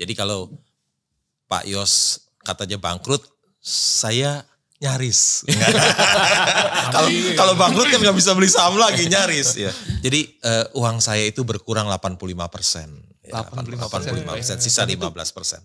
Jadi kalau Pak Yos katanya bangkrut, saya nyaris. Kalau iya. kalau bangkrut kan nggak bisa beli saham lagi nyaris ya. Jadi uh, uang saya itu berkurang 85 persen. Ya, 85 persen. Sisa 15 persen.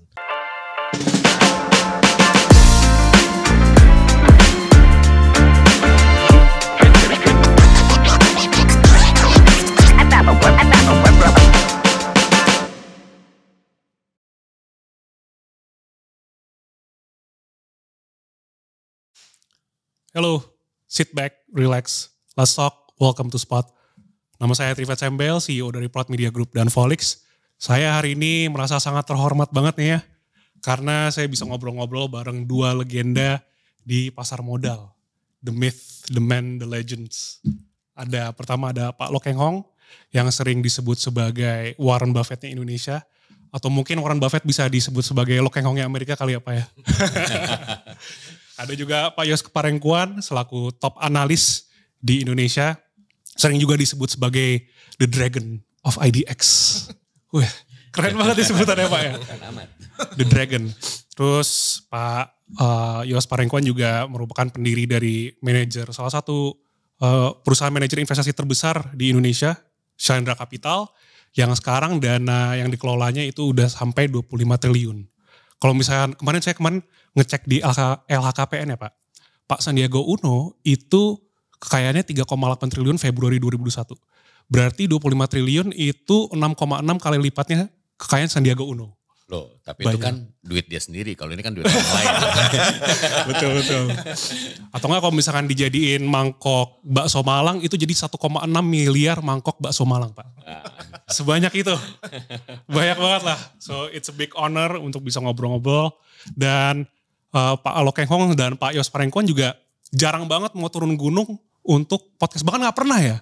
Hello, sit back, relax, let's talk, welcome to Spot. Nama saya Trivet Sembel, CEO dari Plot Media Group dan Folix. Saya hari ini merasa sangat terhormat banget nih ya, karena saya bisa ngobrol-ngobrol bareng dua legenda di pasar modal. The Myth, The Man, The Legends. Ada pertama ada Pak Lokeng Hong, yang sering disebut sebagai Warren Buffettnya Indonesia, atau mungkin Warren Buffett bisa disebut sebagai Lokeng Hongnya Amerika kali ya Pak ya. Ada juga Pak Yos Keparengkuan selaku top analis di Indonesia. Sering juga disebut sebagai the dragon of IDX. Wih, keren banget disebutannya Pak ya. The dragon. Terus Pak uh, Yos Parengkuan juga merupakan pendiri dari manajer salah satu uh, perusahaan manajer investasi terbesar di Indonesia, Shandra Capital, yang sekarang dana yang dikelolanya itu udah sampai 25 triliun. Kalau misalnya kemarin saya kemarin ngecek di LHKPN ya Pak. Pak Sandiaga Uno itu kekayaannya 3,8 triliun Februari 2021. Berarti 25 triliun itu 6,6 kali lipatnya kekayaan Sandiaga Uno. Loh, tapi Banyak. itu kan duit dia sendiri. Kalau ini kan duit orang lain. betul, betul. Atau enggak kalau misalkan dijadiin mangkok bakso Malang itu jadi 1,6 miliar mangkok bakso Malang, Pak. Ah. Sebanyak itu. Banyak banget lah. So it's a big honor untuk bisa ngobrol-ngobrol dan uh, Pak Alokeng Hong dan Pak Yos Parengkon juga jarang banget mau turun gunung untuk podcast bahkan nggak pernah ya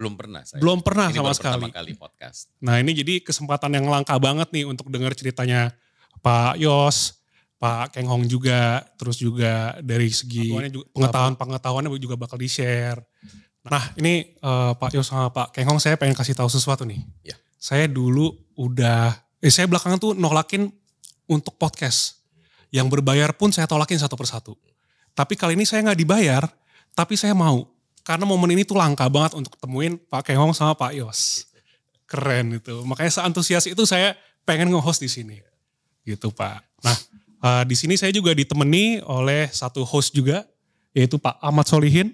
belum pernah saya. Belum pernah ini sama sekali. kali podcast. Nah ini jadi kesempatan yang langka banget nih untuk dengar ceritanya Pak Yos, Pak Keng Hong juga, terus juga dari segi pengetahuan-pengetahuannya juga bakal di-share. Nah ini uh, Pak Yos sama Pak Keng Hong saya pengen kasih tahu sesuatu nih. Ya. Saya dulu udah, eh, saya belakangan tuh nolakin untuk podcast. Yang berbayar pun saya tolakin satu persatu. Tapi kali ini saya nggak dibayar, tapi saya mau karena momen ini tuh langka banget untuk temuin Pak Kehong sama Pak Yos. Keren itu. Makanya seantusias itu saya pengen nge-host di sini. Gitu Pak. Nah uh, di sini saya juga ditemani oleh satu host juga. Yaitu Pak Ahmad Solihin.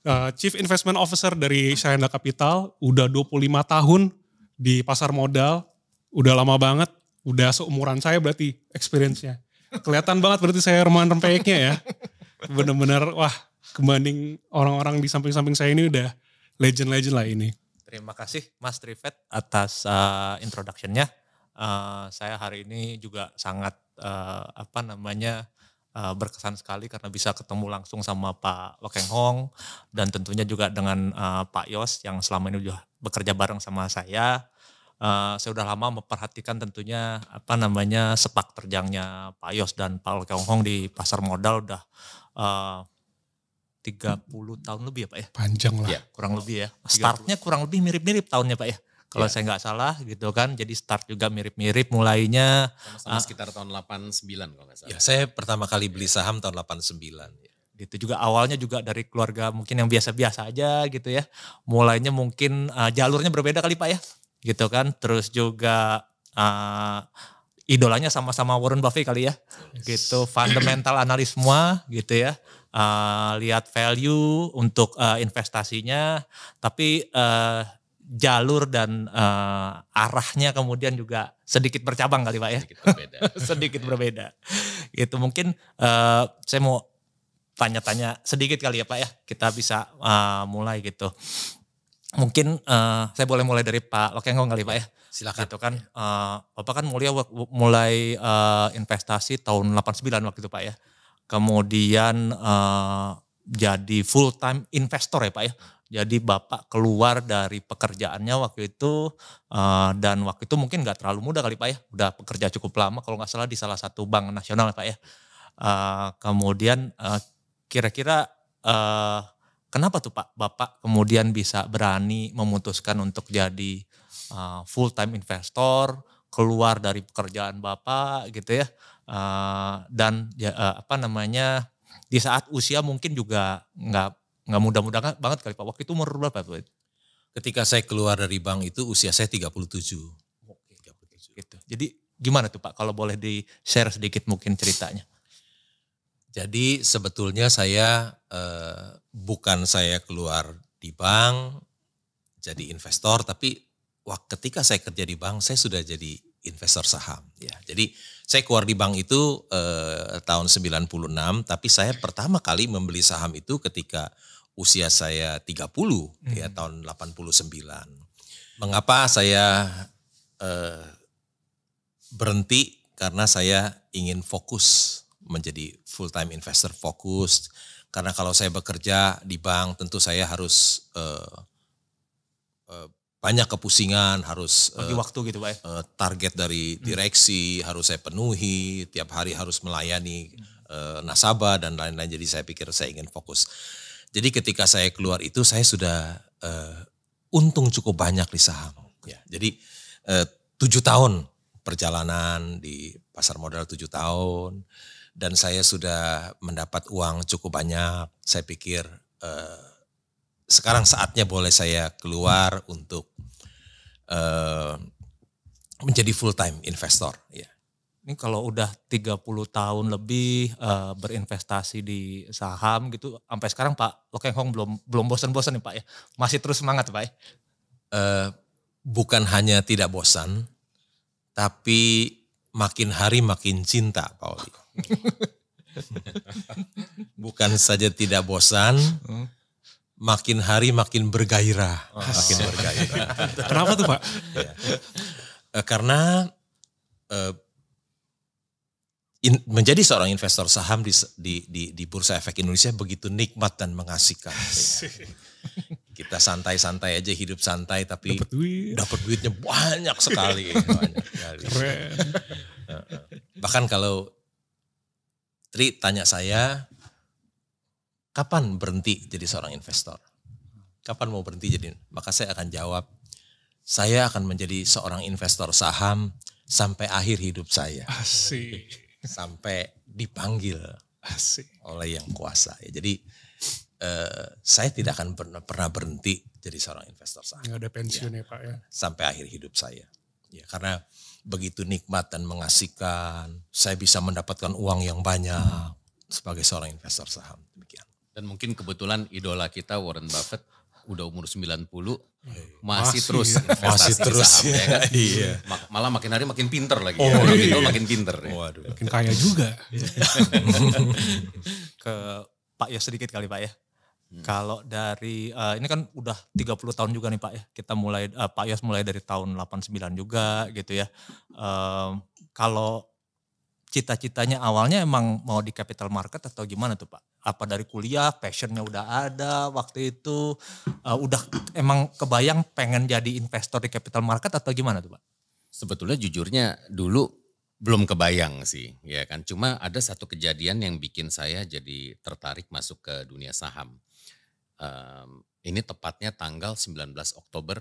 Uh, Chief Investment Officer dari Syahenda Capital. Udah 25 tahun di pasar modal. Udah lama banget. Udah seumuran saya berarti experience-nya kelihatan banget berarti saya remahan rempeyeknya ya. Bener-bener wah kebanding orang-orang di samping-samping saya ini udah legend-legend lah ini. Terima kasih Mas Trivet atas uh, introductionnya. Uh, saya hari ini juga sangat uh, apa namanya uh, berkesan sekali karena bisa ketemu langsung sama Pak Lokeng Hong dan tentunya juga dengan uh, Pak Yos yang selama ini sudah bekerja bareng sama saya. Uh, saya sudah lama memperhatikan tentunya apa namanya sepak terjangnya Pak Yos dan Pak Lokeng Hong di pasar modal udah uh, 30 tahun lebih ya Pak ya? Panjang lah. Ya, kurang lebih ya. Startnya kurang lebih mirip-mirip tahunnya Pak ya? Kalau ya. saya nggak salah gitu kan, jadi start juga mirip-mirip mulainya. Sama-sama uh, sekitar tahun 89 kalau nggak salah. Ya, saya pertama kali beli saham tahun 89. sembilan iya. Gitu juga awalnya juga dari keluarga mungkin yang biasa-biasa aja gitu ya. Mulainya mungkin uh, jalurnya berbeda kali Pak ya? Gitu kan, terus juga... Uh, idolanya sama-sama Warren Buffett kali ya. Gitu, fundamental analis semua gitu ya uh, lihat value untuk uh, investasinya, tapi uh, jalur dan uh, arahnya kemudian juga sedikit bercabang kali pak ya, sedikit berbeda, sedikit berbeda. Itu mungkin uh, saya mau tanya-tanya sedikit kali ya pak ya, kita bisa uh, mulai gitu. Mungkin uh, saya boleh mulai dari Pak Lokengong kali pak ya. Silakan. Itu kan, uh, Bapak kan mulia mulai uh, investasi tahun 89 waktu itu Pak ya kemudian uh, jadi full time investor ya Pak ya. Jadi Bapak keluar dari pekerjaannya waktu itu uh, dan waktu itu mungkin nggak terlalu muda kali Pak ya. Udah pekerja cukup lama kalau nggak salah di salah satu bank nasional Pak ya. Uh, kemudian kira kira-kira uh, kenapa tuh Pak Bapak kemudian bisa berani memutuskan untuk jadi uh, full time investor keluar dari pekerjaan Bapak gitu ya uh, dan ya, uh, apa namanya di saat usia mungkin juga nggak nggak muda-muda banget kali Pak. Waktu itu umur berapa Pak? Ketika saya keluar dari bank itu usia saya 37. Oke, 37. Gitu. Jadi gimana tuh Pak kalau boleh di share sedikit mungkin ceritanya? Jadi sebetulnya saya eh, bukan saya keluar di bank jadi investor, tapi wah, ketika saya kerja di bank saya sudah jadi investor saham. Ya, jadi saya keluar di bank itu eh, tahun 96, tapi saya pertama kali membeli saham itu ketika usia saya 30 ya, hmm. ya tahun 89. Mengapa saya eh, berhenti? Karena saya ingin fokus menjadi full time investor fokus. Karena kalau saya bekerja di bank tentu saya harus eh, eh, banyak kepusingan harus bagi uh, waktu gitu pak uh, target dari hmm. direksi hmm. harus saya penuhi tiap hari harus melayani uh, nasabah dan lain-lain jadi saya pikir saya ingin fokus jadi ketika saya keluar itu saya sudah uh, untung cukup banyak di saham ya jadi tujuh tahun perjalanan di pasar modal tujuh tahun dan saya sudah mendapat uang cukup banyak saya pikir uh, sekarang saatnya boleh saya keluar untuk uh, menjadi full time investor ya. Ini kalau udah 30 tahun lebih uh, berinvestasi di saham gitu sampai sekarang Pak Lokeng Hong belum belum bosan-bosan nih Pak ya. Masih terus semangat Pak ya. Uh, bukan hanya tidak bosan tapi makin hari makin cinta Pak Oli. bukan saja tidak bosan, hmm makin hari makin bergairah. Oh. Makin bergairah. Kenapa tuh Pak? Ya. karena uh, in, menjadi seorang investor saham di, di, di, di Bursa Efek Indonesia begitu nikmat dan mengasihkan. Kita santai-santai aja hidup santai tapi dapat duit. Dapet duitnya banyak sekali. banyak Keren. Bahkan kalau Tri tanya saya, kapan berhenti jadi seorang investor? Kapan mau berhenti jadi? Maka saya akan jawab, saya akan menjadi seorang investor saham sampai akhir hidup saya. Asik. Sampai dipanggil Asik. oleh yang kuasa. Ya, jadi eh, saya tidak akan pernah, pernah berhenti jadi seorang investor saham. Nggak ada pensiun ya, ya Pak ya. Sampai akhir hidup saya. Ya, karena begitu nikmat dan mengasihkan, saya bisa mendapatkan uang yang banyak hmm. sebagai seorang investor saham. Demikian. Dan mungkin kebetulan idola kita Warren Buffett udah umur 90 masih, masih terus ya. investasi masih terus saham, ya, ya. kan? iya. Malah makin hari makin pinter lagi. Oh, ya. Makin iya. makin pinter. Ya. Waduh. Makin kaya juga. Ke Pak ya sedikit kali Pak ya. Hmm. Kalau dari uh, ini kan udah 30 tahun juga nih Pak ya. Kita mulai uh, Pak Yos mulai dari tahun 89 juga gitu ya. Um, kalau cita-citanya awalnya emang mau di capital market atau gimana tuh Pak? apa dari kuliah passionnya udah ada waktu itu uh, udah emang kebayang pengen jadi investor di capital market atau gimana tuh pak? Sebetulnya jujurnya dulu belum kebayang sih ya kan cuma ada satu kejadian yang bikin saya jadi tertarik masuk ke dunia saham. Um, ini tepatnya tanggal 19 Oktober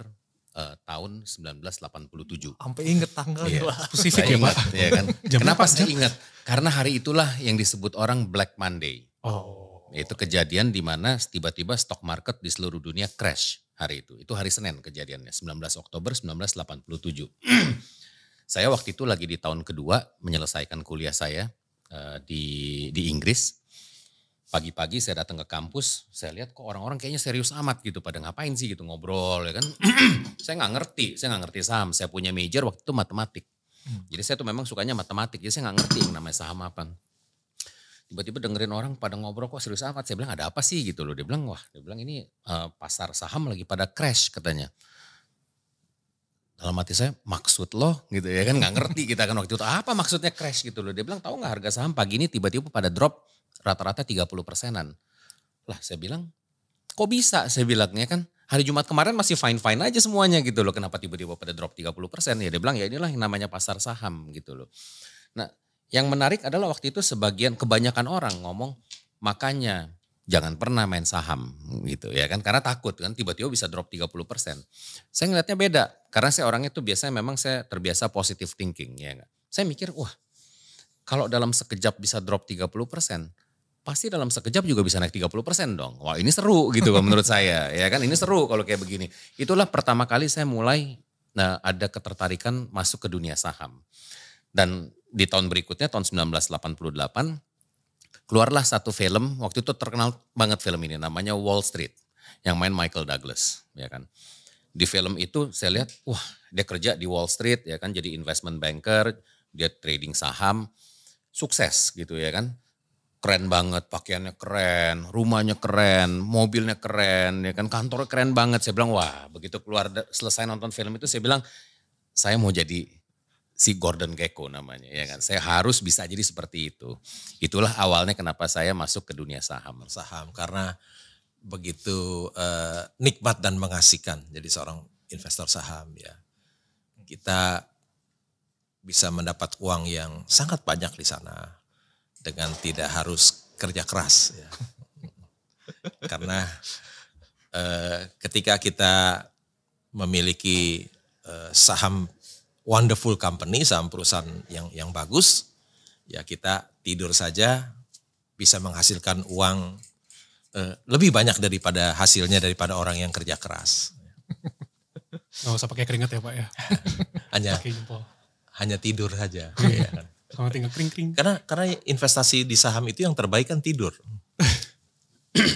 uh, tahun 1987. Sampai inget tanggal ya. Spesifik ya Pak. Ya kan. Kenapa saya ingat? Karena hari itulah yang disebut orang Black Monday. Oh. Itu kejadian di mana tiba-tiba stock market di seluruh dunia crash hari itu. Itu hari Senin kejadiannya, 19 Oktober 1987. saya waktu itu lagi di tahun kedua menyelesaikan kuliah saya uh, di di Inggris. Pagi-pagi saya datang ke kampus, saya lihat kok orang-orang kayaknya serius amat gitu, pada ngapain sih gitu ngobrol ya kan. saya nggak ngerti, saya nggak ngerti saham. Saya punya major waktu itu matematik. Hmm. Jadi saya tuh memang sukanya matematik, jadi saya nggak ngerti yang namanya saham apa tiba-tiba dengerin orang pada ngobrol kok serius amat. Saya bilang ada apa sih gitu loh. Dia bilang wah, dia bilang ini uh, pasar saham lagi pada crash katanya. Dalam hati saya maksud lo gitu ya kan nggak ngerti kita kan waktu itu apa maksudnya crash gitu loh. Dia bilang tahu nggak harga saham pagi ini tiba-tiba pada drop rata-rata 30 persenan. Lah saya bilang kok bisa saya bilangnya kan hari Jumat kemarin masih fine-fine aja semuanya gitu loh. Kenapa tiba-tiba pada drop 30 persen? Ya dia bilang ya inilah yang namanya pasar saham gitu loh. Nah yang menarik adalah waktu itu sebagian kebanyakan orang ngomong makanya jangan pernah main saham gitu ya kan karena takut kan tiba-tiba bisa drop 30 persen. Saya ngelihatnya beda karena saya orangnya tuh biasanya memang saya terbiasa positive thinking ya gak? Saya mikir wah kalau dalam sekejap bisa drop 30 persen pasti dalam sekejap juga bisa naik 30 persen dong. Wah ini seru gitu menurut saya ya kan ini seru kalau kayak begini. Itulah pertama kali saya mulai nah, ada ketertarikan masuk ke dunia saham. Dan di tahun berikutnya tahun 1988 keluarlah satu film waktu itu terkenal banget film ini namanya Wall Street yang main Michael Douglas ya kan di film itu saya lihat wah dia kerja di Wall Street ya kan jadi investment banker dia trading saham sukses gitu ya kan keren banget pakaiannya keren rumahnya keren mobilnya keren ya kan kantornya keren banget saya bilang wah begitu keluar selesai nonton film itu saya bilang saya mau jadi si Gordon Gecko namanya ya kan. Saya harus bisa jadi seperti itu. Itulah awalnya kenapa saya masuk ke dunia saham. Saham karena begitu eh, nikmat dan mengasihkan jadi seorang investor saham ya. Kita bisa mendapat uang yang sangat banyak di sana dengan tidak harus kerja keras ya. karena eh, ketika kita memiliki eh, saham wonderful company, saham perusahaan yang yang bagus, ya kita tidur saja bisa menghasilkan uang eh, lebih banyak daripada hasilnya daripada orang yang kerja keras. Gak usah pakai keringat ya Pak ya. hanya hanya tidur saja. Iya. Iya. Sama tinggal kering kering. Karena karena investasi di saham itu yang terbaik kan tidur.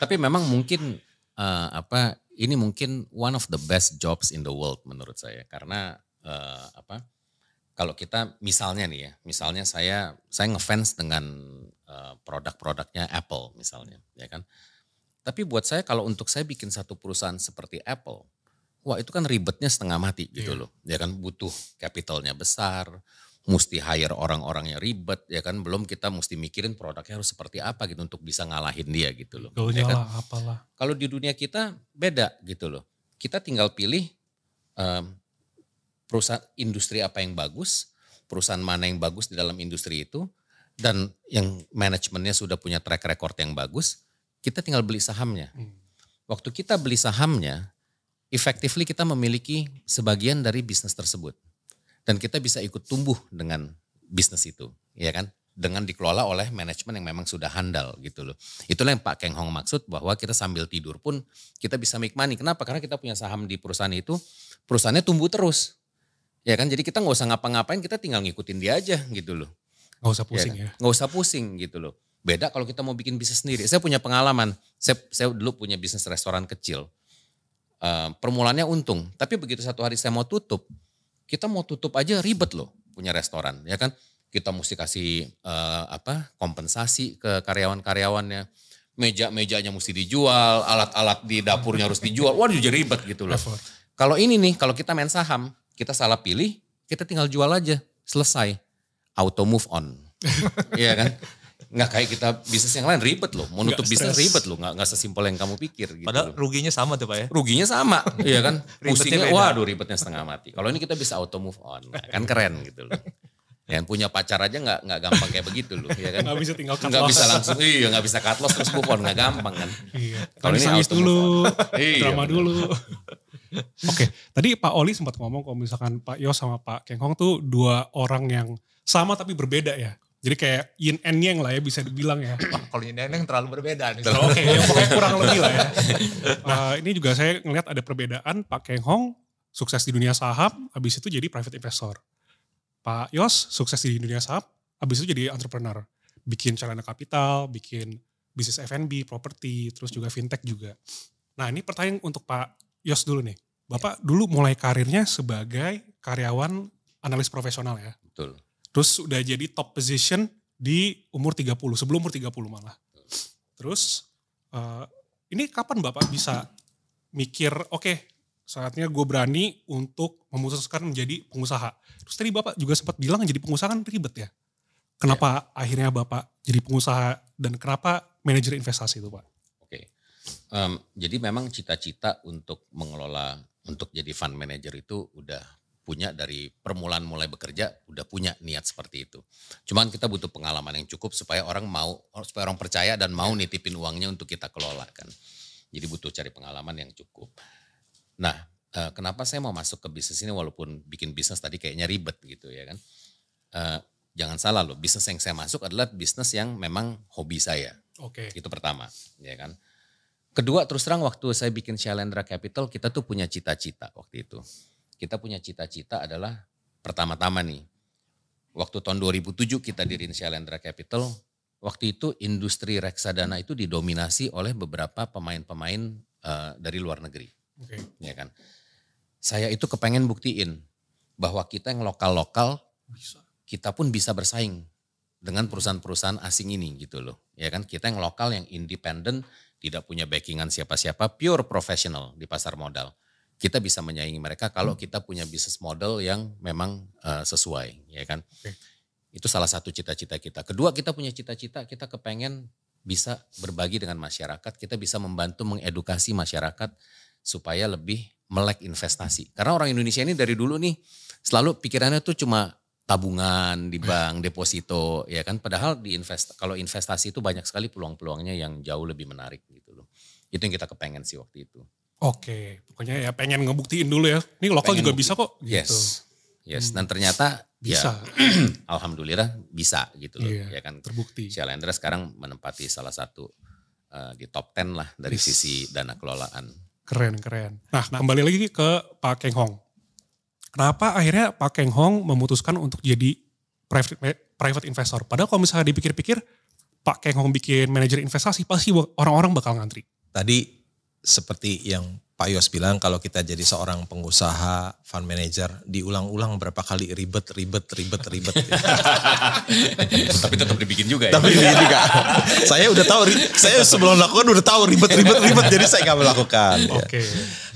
Tapi memang mungkin uh, apa ini mungkin one of the best jobs in the world menurut saya karena uh, apa kalau kita misalnya nih ya, misalnya saya saya ngefans dengan uh, produk-produknya Apple misalnya, ya kan. Tapi buat saya kalau untuk saya bikin satu perusahaan seperti Apple, wah itu kan ribetnya setengah mati gitu iya. loh. Ya kan butuh kapitalnya besar, mesti hire orang orang yang ribet, ya kan belum kita mesti mikirin produknya harus seperti apa gitu untuk bisa ngalahin dia gitu loh. ya kan? Kalau di dunia kita beda gitu loh. Kita tinggal pilih um, perusahaan industri apa yang bagus, perusahaan mana yang bagus di dalam industri itu, dan yang manajemennya sudah punya track record yang bagus, kita tinggal beli sahamnya. Hmm. Waktu kita beli sahamnya, effectively kita memiliki sebagian dari bisnis tersebut. Dan kita bisa ikut tumbuh dengan bisnis itu, ya kan? Dengan dikelola oleh manajemen yang memang sudah handal gitu loh. Itulah yang Pak Keng Hong maksud bahwa kita sambil tidur pun kita bisa make money. Kenapa? Karena kita punya saham di perusahaan itu, perusahaannya tumbuh terus. Ya kan jadi kita nggak usah ngapa-ngapain, kita tinggal ngikutin dia aja gitu loh. Nggak usah ya pusing kan? ya. Nggak ya. usah pusing gitu loh. Beda kalau kita mau bikin bisnis sendiri. Saya punya pengalaman. Saya, saya dulu punya bisnis restoran kecil. Uh, permulaannya untung, tapi begitu satu hari saya mau tutup, kita mau tutup aja ribet loh punya restoran, ya kan? Kita mesti kasih uh, apa kompensasi ke karyawan-karyawannya, meja-mejanya mesti dijual, alat-alat di dapurnya harus dijual. Waduh jadi ribet gitu loh. Kalau ini nih, kalau kita main saham, kita salah pilih, kita tinggal jual aja, selesai. Auto move on. Iya kan? nggak kayak kita bisnis yang lain ribet loh menutup bisnis ribet loh nggak nggak sesimpel yang kamu pikir gitu padahal loh. ruginya sama tuh pak ya ruginya sama iya kan pusingnya waduh ribetnya setengah mati kalau ini kita bisa auto move on nah, kan keren gitu loh yang punya pacar aja nggak nggak gampang kayak begitu loh ya kan nggak bisa tinggal cut nggak bisa langsung iya nggak bisa cut loss terus move on nggak gampang kan iya kalau ini harus dulu iya, drama dulu Oke, okay. tadi Pak Oli sempat ngomong kalau misalkan Pak Yos sama Pak Keng Hong tuh dua orang yang sama tapi berbeda ya. Jadi kayak yin and yang lah ya bisa dibilang ya. kalau yin and yang terlalu berbeda nih. Oke, okay, ya, pokoknya kurang lebih lah ya. Uh, ini juga saya ngelihat ada perbedaan Pak Keng Hong sukses di dunia saham, habis itu jadi private investor. Pak Yos sukses di dunia saham, habis itu jadi entrepreneur. Bikin celana kapital, bikin bisnis F&B, properti, terus juga fintech juga. Nah ini pertanyaan untuk Pak Yos dulu nih. Bapak dulu mulai karirnya sebagai karyawan analis profesional ya. Betul. Terus udah jadi top position di umur 30, sebelum umur 30 malah. Terus uh, ini kapan Bapak bisa mikir, oke okay, saatnya gue berani untuk memutuskan menjadi pengusaha. Terus tadi Bapak juga sempat bilang jadi pengusaha kan ribet ya. Kenapa ya. akhirnya Bapak jadi pengusaha dan kenapa manajer investasi itu Pak? Oke, okay. um, jadi memang cita-cita untuk mengelola untuk jadi fund manager itu udah punya dari permulaan mulai bekerja udah punya niat seperti itu. Cuman kita butuh pengalaman yang cukup supaya orang mau supaya orang percaya dan mau iya. nitipin uangnya untuk kita kelola kan. Jadi butuh cari pengalaman yang cukup. Nah, eh, kenapa saya mau masuk ke bisnis ini walaupun bikin bisnis tadi kayaknya ribet gitu ya kan. Eh, jangan salah loh, bisnis yang saya masuk adalah bisnis yang memang hobi saya. Oke. Okay. Itu pertama, ya kan. Kedua terus terang waktu saya bikin Shalendra Capital kita tuh punya cita-cita waktu itu. Kita punya cita-cita adalah pertama-tama nih. Waktu tahun 2007 kita dirin Shalendra Capital. Waktu itu industri reksadana itu didominasi oleh beberapa pemain-pemain uh, dari luar negeri. Okay. Ya kan. Saya itu kepengen buktiin bahwa kita yang lokal-lokal kita pun bisa bersaing dengan perusahaan-perusahaan asing ini gitu loh. Ya kan kita yang lokal yang independen tidak punya backingan siapa-siapa, pure profesional di pasar modal. Kita bisa menyaingi mereka kalau hmm. kita punya bisnis model yang memang uh, sesuai, ya kan? Okay. Itu salah satu cita-cita kita. Kedua, kita punya cita-cita, kita kepengen bisa berbagi dengan masyarakat, kita bisa membantu mengedukasi masyarakat supaya lebih melek investasi. Karena orang Indonesia ini dari dulu nih selalu pikirannya tuh cuma tabungan di bank, deposito, ya kan. Padahal di invest, kalau investasi itu banyak sekali peluang-peluangnya yang jauh lebih menarik gitu loh. Itu yang kita kepengen sih waktu itu. Oke, pokoknya ya pengen ngebuktiin dulu ya. Ini lokal pengen juga bisa kok. Gitu. Yes, yes. Dan hmm. ternyata ya, bisa. Ya, alhamdulillah bisa gitu loh. Iya, ya kan terbukti. Shalendra sekarang menempati salah satu uh, di top 10 lah dari yes. sisi dana kelolaan. Keren, keren. Nah, nah, kembali lagi ke Pak Keng Hong. Kenapa akhirnya Pak Keng Hong memutuskan untuk jadi private private investor? Padahal kalau misalnya dipikir-pikir, Pak Keng Hong bikin manajer investasi pasti orang-orang bakal ngantri. Tadi seperti yang Pak Yos bilang kalau kita jadi seorang pengusaha fund manager diulang-ulang berapa kali ribet ribet ribet ribet. Tapi tetap dibikin juga ya. Tapi dibikin juga. saya udah tahu saya sebelum lakukan udah tahu ribet ribet ribet jadi saya gak melakukan. Ya. Oke. Okay.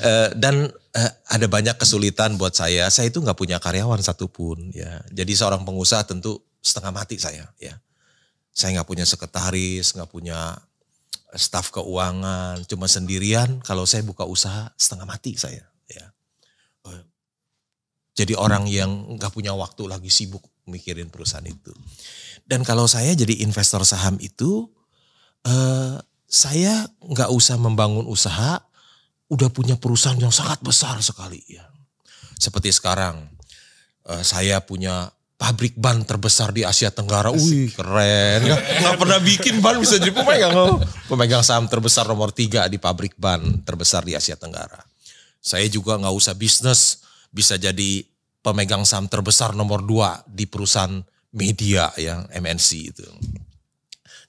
Eh, dan uh, ada banyak kesulitan buat saya. Saya itu nggak punya karyawan satupun ya. Jadi seorang pengusaha tentu setengah mati saya ya. Saya nggak punya sekretaris, nggak punya staf keuangan, cuma sendirian. Kalau saya buka usaha setengah mati saya ya. Uh, jadi orang yang nggak punya waktu lagi sibuk mikirin perusahaan itu. Dan kalau saya jadi investor saham itu, uh, saya nggak usah membangun usaha, udah punya perusahaan yang sangat besar sekali ya. Seperti sekarang eh, saya punya pabrik ban terbesar di Asia Tenggara. Wih keren. Gak pernah bikin ban bisa jadi pemegang. Pemegang saham terbesar nomor tiga di pabrik ban terbesar di Asia Tenggara. Saya juga gak usah bisnis bisa jadi pemegang saham terbesar nomor dua di perusahaan media yang MNC itu.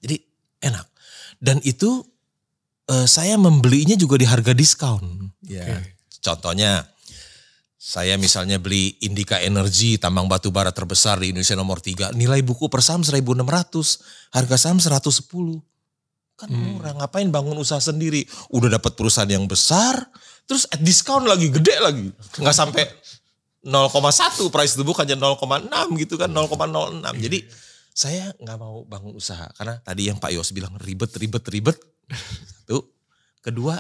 Jadi enak. Dan itu uh, saya membelinya juga di harga diskon. Ya. Contohnya saya misalnya beli Indika Energy, tambang batu bara terbesar di Indonesia nomor 3. Nilai buku per saham 1.600, harga saham 110. Kan hmm. murah, ngapain bangun usaha sendiri? Udah dapat perusahaan yang besar, terus at discount lagi, gede lagi. Nggak sampai 0,1 price to book hanya 0,6 gitu kan, 0,06. Iya. Jadi saya nggak mau bangun usaha karena tadi yang Pak Yos bilang ribet ribet ribet satu. Kedua,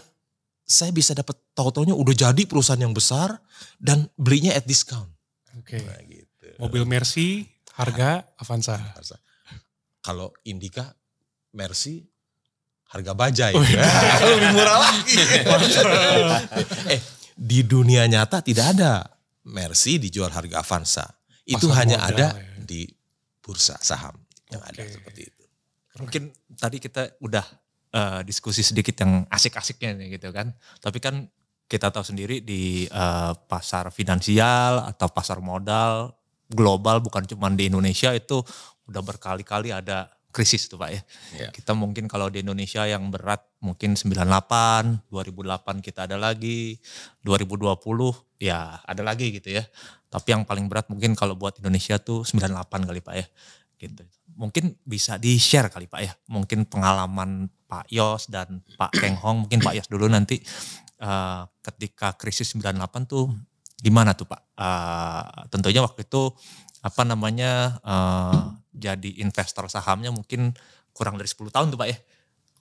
saya bisa dapat tau-tau taunya udah jadi perusahaan yang besar dan belinya at discount. Oke. Okay. Nah, gitu. Mobil Mercy harga Avanza. Avanza. Kalau Indika Mercy harga ya. Oh, iya. Lebih murah lagi. eh, di dunia nyata tidak ada Mercy dijual harga Avanza. Itu Pasar hanya ada ya. di bursa saham yang okay. ada seperti itu. Mungkin tadi kita udah uh, diskusi sedikit yang asik-asiknya nih gitu kan. Tapi kan kita tahu sendiri di uh, pasar finansial atau pasar modal global bukan cuma di Indonesia itu udah berkali-kali ada krisis tuh Pak ya. Yeah. Kita mungkin kalau di Indonesia yang berat mungkin 98, 2008 kita ada lagi, 2020 ya ada lagi gitu ya. Tapi yang paling berat mungkin kalau buat Indonesia tuh 98 kali Pak ya. Gitu mungkin bisa di-share kali Pak ya. Mungkin pengalaman Pak Yos dan Pak Keng Hong, mungkin Pak Yos dulu nanti uh, ketika krisis 98 tuh gimana tuh Pak? Uh, tentunya waktu itu apa namanya uh, jadi investor sahamnya mungkin kurang dari 10 tahun tuh Pak ya.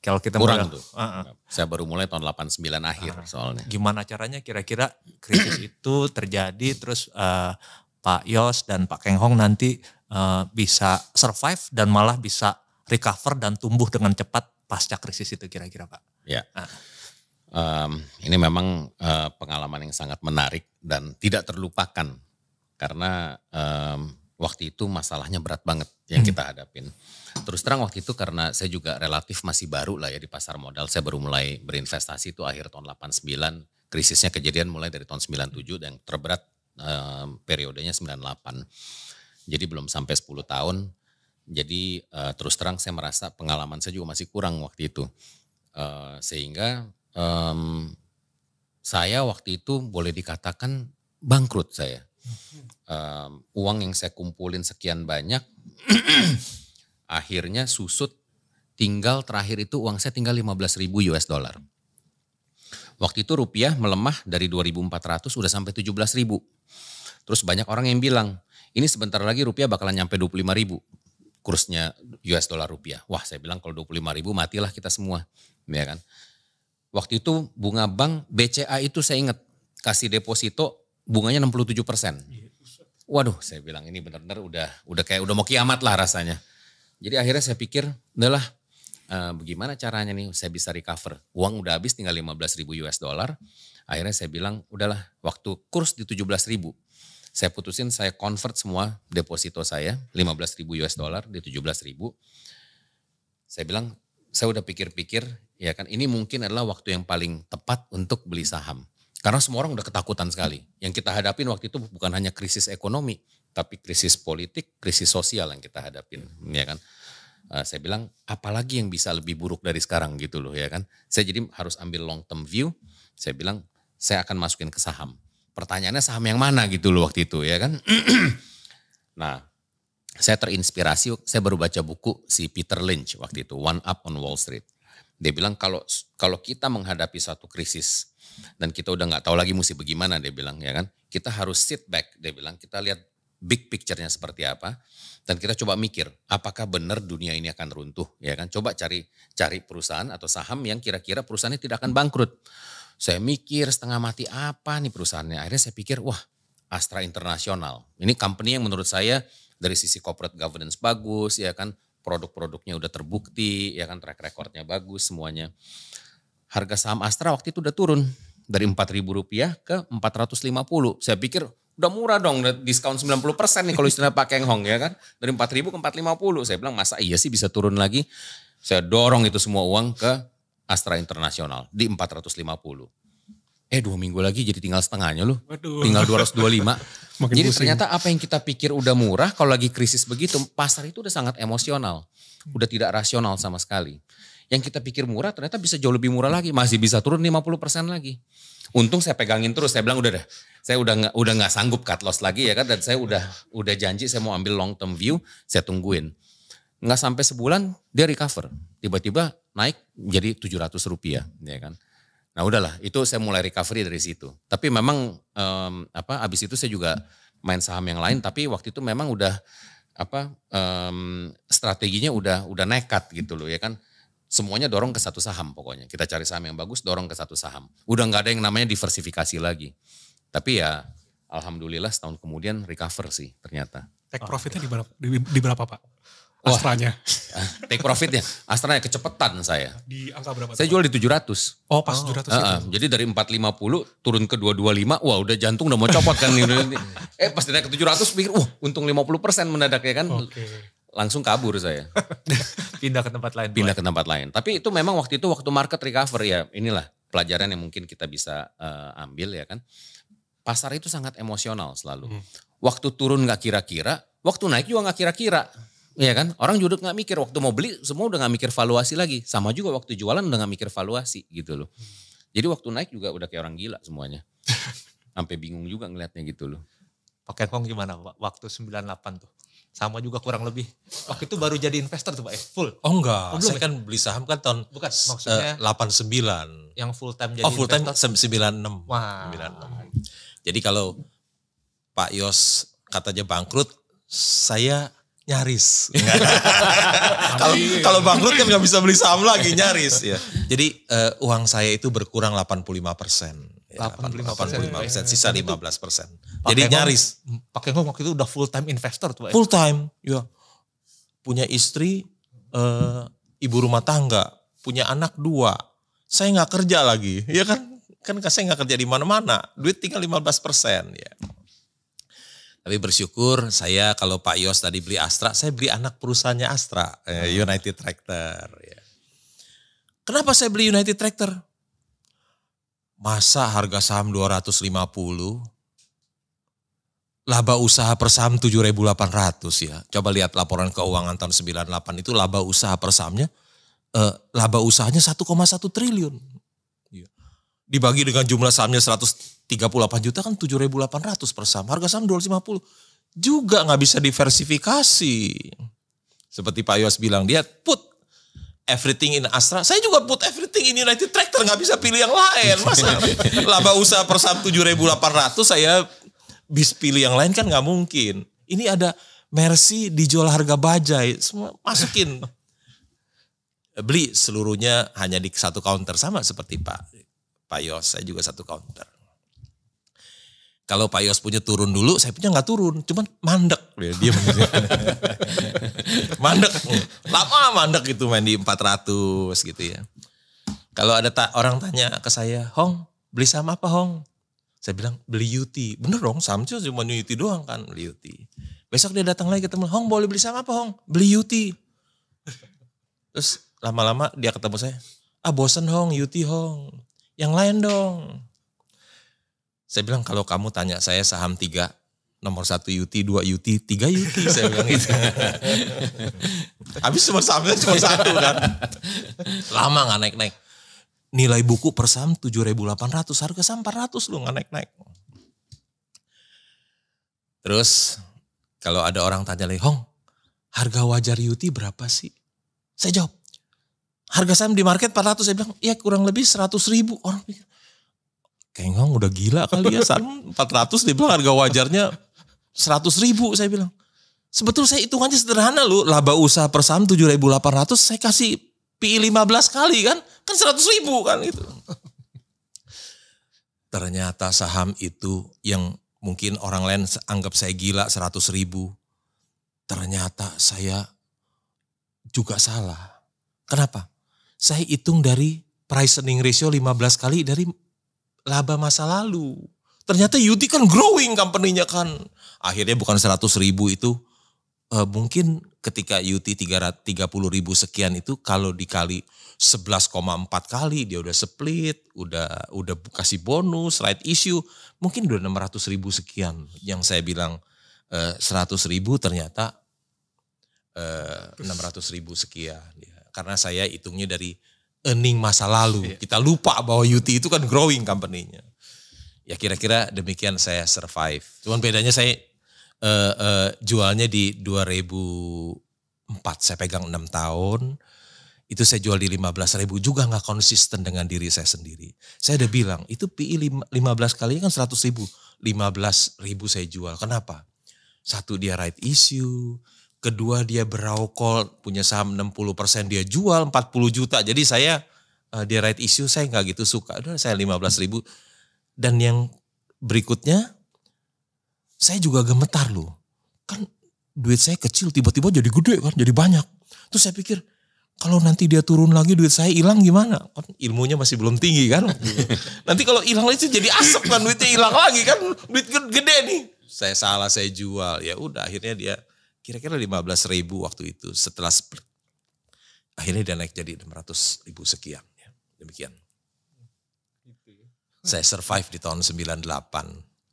Kalau kita kurang mulai, tuh. Uh -uh. Saya baru mulai tahun 89 akhir uh, soalnya. Gimana caranya kira-kira krisis itu terjadi terus uh, Pak Yos dan Pak Keng Hong nanti Eh, bisa survive dan malah bisa recover dan tumbuh dengan cepat pasca krisis itu kira-kira Pak. Ya. Nah. Um, ini memang uh, pengalaman yang sangat menarik dan tidak terlupakan karena um, waktu itu masalahnya berat banget yang hmm. kita hadapin. Terus terang waktu itu karena saya juga relatif masih baru lah ya di pasar modal. Saya baru mulai berinvestasi itu akhir tahun 89. Krisisnya kejadian mulai dari tahun 97 dan terberat um, periodenya 98 jadi belum sampai 10 tahun. Jadi uh, terus terang saya merasa pengalaman saya juga masih kurang waktu itu. Uh, sehingga um, saya waktu itu boleh dikatakan bangkrut saya. Um, uang yang saya kumpulin sekian banyak akhirnya susut tinggal terakhir itu uang saya tinggal 15 ribu US dollar. Waktu itu rupiah melemah dari 2.400 udah sampai 17 ribu. Terus banyak orang yang bilang, ini sebentar lagi rupiah bakalan nyampe 25 ribu kursnya US dollar rupiah. Wah saya bilang kalau 25 ribu matilah kita semua. Ya kan? Waktu itu bunga bank BCA itu saya ingat kasih deposito bunganya 67 persen. Waduh saya bilang ini benar-benar udah udah kayak udah mau kiamat lah rasanya. Jadi akhirnya saya pikir adalah eh, bagaimana caranya nih saya bisa recover. Uang udah habis tinggal 15 ribu US dollar. Akhirnya saya bilang udahlah waktu kurs di 17 ribu saya putusin saya convert semua deposito saya 15 ribu US dollar di 17 ribu. Saya bilang saya udah pikir-pikir ya kan ini mungkin adalah waktu yang paling tepat untuk beli saham. Karena semua orang udah ketakutan sekali. Yang kita hadapin waktu itu bukan hanya krisis ekonomi, tapi krisis politik, krisis sosial yang kita hadapin, ya kan? Uh, saya bilang apalagi yang bisa lebih buruk dari sekarang gitu loh ya kan. Saya jadi harus ambil long term view. Saya bilang saya akan masukin ke saham pertanyaannya saham yang mana gitu loh waktu itu ya kan. nah saya terinspirasi, saya baru baca buku si Peter Lynch waktu itu, One Up on Wall Street. Dia bilang kalau kalau kita menghadapi satu krisis dan kita udah nggak tahu lagi mesti bagaimana dia bilang ya kan, kita harus sit back dia bilang, kita lihat big picture-nya seperti apa dan kita coba mikir apakah benar dunia ini akan runtuh ya kan. Coba cari cari perusahaan atau saham yang kira-kira perusahaannya tidak akan bangkrut. Saya mikir setengah mati apa nih perusahaannya. Akhirnya saya pikir, wah Astra Internasional. Ini company yang menurut saya dari sisi corporate governance bagus, ya kan produk-produknya udah terbukti, ya kan track recordnya bagus semuanya. Harga saham Astra waktu itu udah turun dari empat ribu rupiah ke empat ratus lima puluh Saya pikir udah murah dong, diskon puluh persen nih kalau istilah pakai Hong ya kan. Dari empat ribu ke empat lima puluh Saya bilang masa iya sih bisa turun lagi. Saya dorong itu semua uang ke Astra Internasional di 450. Eh dua minggu lagi jadi tinggal setengahnya loh. Waduh. Tinggal 225. Makin jadi pusing. ternyata apa yang kita pikir udah murah kalau lagi krisis begitu pasar itu udah sangat emosional. Udah tidak rasional sama sekali. Yang kita pikir murah ternyata bisa jauh lebih murah lagi. Masih bisa turun 50% lagi. Untung saya pegangin terus. Saya bilang udah deh. Saya udah nggak udah nggak sanggup cut loss lagi ya kan. Dan saya udah udah janji saya mau ambil long term view. Saya tungguin. Nggak sampai sebulan dia recover. Tiba-tiba naik jadi 700 rupiah ya kan. Nah udahlah itu saya mulai recovery dari situ. Tapi memang um, apa abis itu saya juga main saham yang lain tapi waktu itu memang udah apa um, strateginya udah udah nekat gitu loh ya kan semuanya dorong ke satu saham pokoknya kita cari saham yang bagus dorong ke satu saham udah nggak ada yang namanya diversifikasi lagi tapi ya alhamdulillah setahun kemudian recover sih ternyata take oh. profitnya di berapa di, di berapa pak Astranya. Ah, take profit ya. Astranya kecepatan saya. Di angka berapa? Saya jual di 700. Oh, pas oh. 700 uh, itu. Jadi dari 450 turun ke 225, wah udah jantung udah mau copot kan. eh pas naik ke 700 pikir, wah untung 50% mendadak ya kan. Okay. Langsung kabur saya. Pindah ke tempat lain. Pindah ke tempat lain. Tapi itu memang waktu itu waktu market recover ya inilah pelajaran yang mungkin kita bisa uh, ambil ya kan. Pasar itu sangat emosional selalu. Hmm. Waktu turun gak kira-kira, waktu naik juga gak kira-kira Iya kan? Orang juga nggak mikir waktu mau beli semua udah nggak mikir valuasi lagi. Sama juga waktu jualan udah nggak mikir valuasi gitu loh. Jadi waktu naik juga udah kayak orang gila semuanya. Sampai bingung juga ngelihatnya gitu loh. Pakai Kong gimana Waktu 98 tuh. Sama juga kurang lebih. Waktu itu baru jadi investor tuh Pak eh, Full? Oh enggak. Oh, belum, saya ya? kan beli saham kan tahun Bukan, eh, maksudnya delapan 89. Yang full time jadi Oh full time investor. 96. Wah. 96. Jadi kalau Pak Yos katanya bangkrut, saya nyaris. Kalau kalau bangkrut kan nggak bisa beli saham lagi nyaris ya. Jadi uh, uang saya itu berkurang 85 persen. Ya, 85 persen, sisa 15 persen. Jadi Pak nyaris. Pakai Hong waktu itu udah full time investor tuh. Ya? Full time, ya. Punya istri, uh, ibu rumah tangga, punya anak dua. Saya nggak kerja lagi, ya kan? Kan saya nggak kerja di mana-mana. Duit tinggal 15 persen, ya. Tapi bersyukur saya kalau Pak Yos tadi beli Astra, saya beli anak perusahaannya Astra, eh, ah. United Tractor. Ya. Kenapa saya beli United Tractor? Masa harga saham 250, laba usaha per saham 7.800 ya. Coba lihat laporan keuangan tahun 98 itu laba usaha per sahamnya, eh, laba usahanya 1,1 triliun. Iya. Dibagi dengan jumlah sahamnya 100 38 juta kan 7.800 per saham. Harga saham 250. Juga nggak bisa diversifikasi. Seperti Pak Yos bilang, dia put everything in Astra. Saya juga put everything in United Tractor. Nggak bisa pilih yang lain. Masa laba usaha per saham 7.800 saya bisa pilih yang lain kan nggak mungkin. Ini ada Mercy dijual harga bajai. Semua masukin. Beli seluruhnya hanya di satu counter sama seperti Pak Pak Yos. Saya juga satu counter. Kalau Pak Yos punya turun dulu, saya punya nggak turun, cuman mandek dia diam. mandek, lama mandek gitu main di 400 gitu ya. Kalau ada ta orang tanya ke saya, Hong beli saham apa Hong? Saya bilang beli UT. Bener dong, saham cuma UT doang kan, beli UT. Besok dia datang lagi ketemu, Hong boleh beli saham apa Hong? Beli UT. Terus lama-lama dia ketemu saya, ah bosen Hong, UT Hong. Yang lain dong saya bilang kalau kamu tanya saya saham tiga, nomor satu UT, dua UT, tiga UT, saya bilang gitu. Habis semua sahamnya cuma satu kan. Lama nggak naik-naik. Nilai buku per saham ratus harga saham ratus lu nggak naik-naik. Terus kalau ada orang tanya lagi, Hong, harga wajar UT berapa sih? Saya jawab, harga saham di market 400. Saya bilang, ya kurang lebih 100 ribu. Orang pikir, Kengong udah gila kali ya, saat 400 dia bilang harga wajarnya 100 ribu saya bilang. sebetulnya saya hitungannya sederhana lu, laba usaha per saham 7.800 saya kasih PI 15 kali kan, kan 100 ribu kan gitu. Ternyata saham itu yang mungkin orang lain anggap saya gila 100 ribu, ternyata saya juga salah. Kenapa? Saya hitung dari price earning ratio 15 kali dari laba masa lalu. Ternyata Yudi kan growing company-nya kan. Akhirnya bukan 100 ribu itu. Uh, mungkin ketika Yuti 30 ribu sekian itu kalau dikali 11,4 kali dia udah split, udah udah kasih bonus, right issue. Mungkin udah 600 ribu sekian. Yang saya bilang uh, eh, 100 ribu ternyata eh, enam ratus ribu sekian ya. karena saya hitungnya dari earning masa lalu. Yeah. Kita lupa bahwa UT itu kan growing company-nya. Ya kira-kira demikian saya survive. Cuman bedanya saya uh, uh, jualnya di 2004, saya pegang 6 tahun. Itu saya jual di 15 ribu juga nggak konsisten dengan diri saya sendiri. Saya udah bilang, itu PI 15 kali kan 100 ribu. 15 ribu saya jual, kenapa? Satu dia right issue, Kedua dia beraukol punya saham 60% persen dia jual 40 juta. Jadi saya uh, dia right issue saya nggak gitu suka. itu saya 15 ribu. Dan yang berikutnya saya juga gemetar loh. Kan duit saya kecil tiba-tiba jadi gede kan jadi banyak. Terus saya pikir kalau nanti dia turun lagi duit saya hilang gimana? Kan ilmunya masih belum tinggi kan. nanti kalau hilang itu jadi asap kan duitnya hilang lagi kan. Duit gede nih. Saya salah saya jual. Ya udah akhirnya dia kira-kira 15 ribu waktu itu setelah split. Akhirnya dia naik jadi 600 ribu sekian. Ya. Demikian. Gitu ya. Saya survive di tahun 98.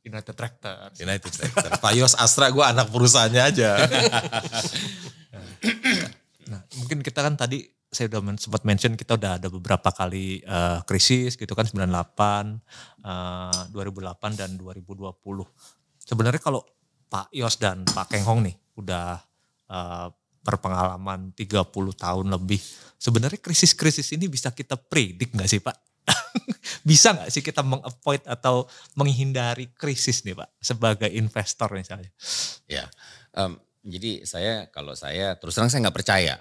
United Tractor. United Tractor. Pak Yos Astra gue anak perusahaannya aja. nah mungkin kita kan tadi saya udah sempat mention kita udah ada beberapa kali uh, krisis gitu kan 98, uh, 2008 dan 2020. Sebenarnya kalau Pak Yos dan Pak Kenghong nih udah uh, berpengalaman 30 tahun lebih. Sebenarnya krisis-krisis ini bisa kita predik nggak sih Pak? bisa nggak sih kita mengavoid atau menghindari krisis nih Pak sebagai investor misalnya? Ya, um, jadi saya kalau saya terus terang saya nggak percaya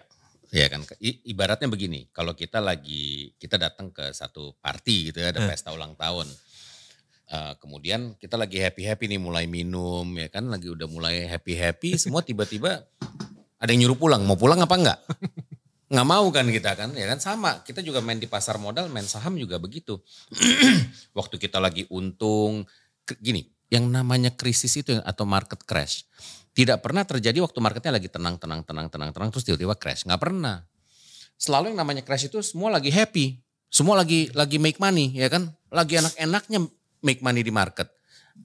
ya kan ibaratnya begini kalau kita lagi kita datang ke satu party gitu ya ada eh. pesta ulang tahun Eh, kemudian kita lagi happy happy nih mulai minum ya kan lagi udah mulai happy happy semua tiba-tiba ada yang nyuruh pulang mau pulang apa enggak nggak mau kan kita kan ya kan sama kita juga main di pasar modal main saham juga begitu waktu kita lagi untung gini yang namanya krisis itu atau market crash tidak pernah terjadi waktu marketnya lagi tenang tenang tenang tenang tenang terus tiba-tiba crash nggak pernah selalu yang namanya crash itu semua lagi happy semua lagi lagi make money ya kan lagi enak-enaknya make money di market.